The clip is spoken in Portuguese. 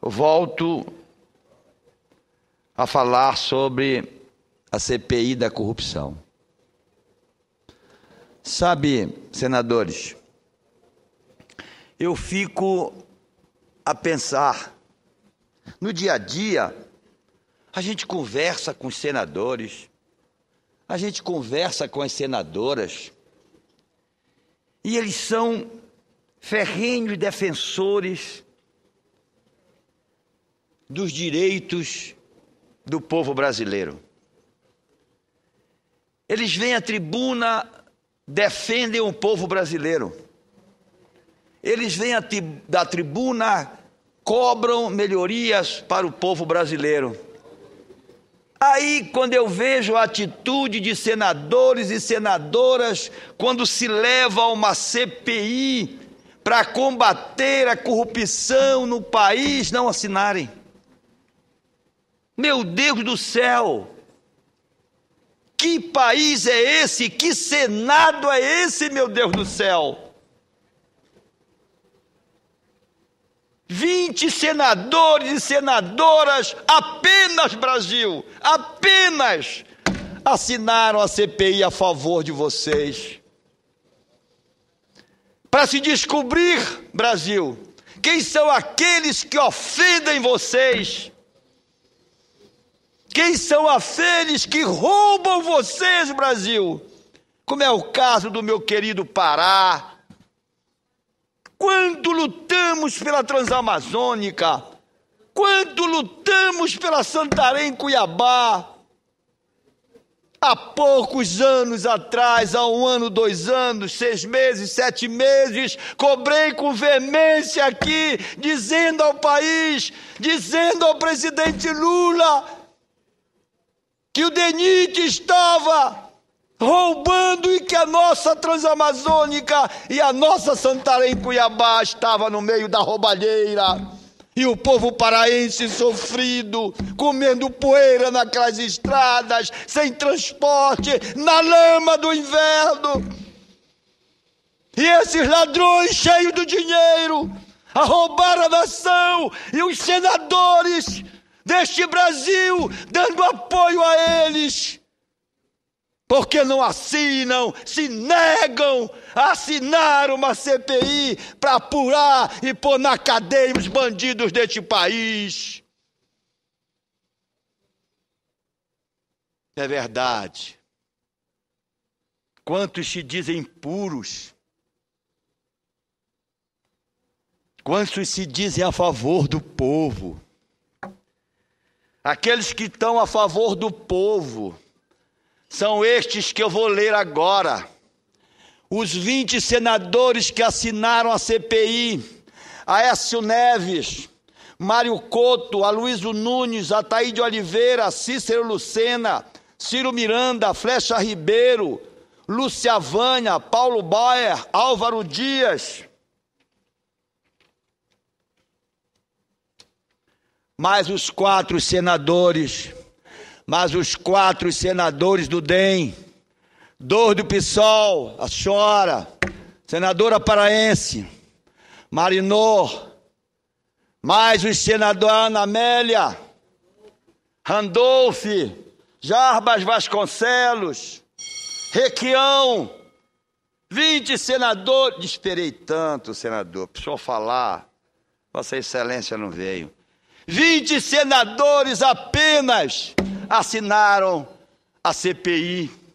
volto a falar sobre a CPI da corrupção. Sabe, senadores, eu fico a pensar. No dia a dia, a gente conversa com os senadores, a gente conversa com as senadoras, e eles são ferrenhos defensores dos direitos do povo brasileiro. Eles vêm à tribuna, defendem o povo brasileiro. Eles vêm da tribuna, cobram melhorias para o povo brasileiro. Aí, quando eu vejo a atitude de senadores e senadoras, quando se leva a uma CPI para combater a corrupção no país, não assinarem. Meu Deus do céu! Que país é esse? Que Senado é esse, meu Deus do céu? 20 senadores e senadoras, apenas Brasil, apenas assinaram a CPI a favor de vocês. Para se descobrir, Brasil, quem são aqueles que ofendem vocês quem são aqueles que roubam vocês, Brasil? Como é o caso do meu querido Pará. Quando lutamos pela Transamazônica, quando lutamos pela Santarém Cuiabá, há poucos anos atrás, há um ano, dois anos, seis meses, sete meses, cobrei com veemência aqui, dizendo ao país, dizendo ao presidente Lula, que o DENIT estava roubando e que a nossa Transamazônica e a nossa Santarém Cuiabá estava no meio da roubalheira. E o povo paraense sofrido, comendo poeira naquelas estradas, sem transporte, na lama do inverno. E esses ladrões cheios do dinheiro, a roubar a nação e os senadores deste Brasil, dando apoio a eles. Porque não assinam, se negam a assinar uma CPI para apurar e pôr na cadeia os bandidos deste país. É verdade. Quantos se dizem puros? Quantos se dizem a favor do povo? Aqueles que estão a favor do povo, são estes que eu vou ler agora. Os 20 senadores que assinaram a CPI, Aécio Neves, Mário Couto, Aloysio Nunes, Ataíde Oliveira, Cícero Lucena, Ciro Miranda, Flecha Ribeiro, Lúcia Vânia, Paulo Baier, Álvaro Dias, mais os quatro senadores, mais os quatro senadores do DEM, dor do PSOL, a senhora, senadora paraense, Marinor, mais os senadores Ana Amélia, Randolph, Jarbas Vasconcelos, Requião, 20 senadores. Esperei tanto, senador, senhor falar. Vossa Excelência não veio. 20 senadores apenas assinaram a CPI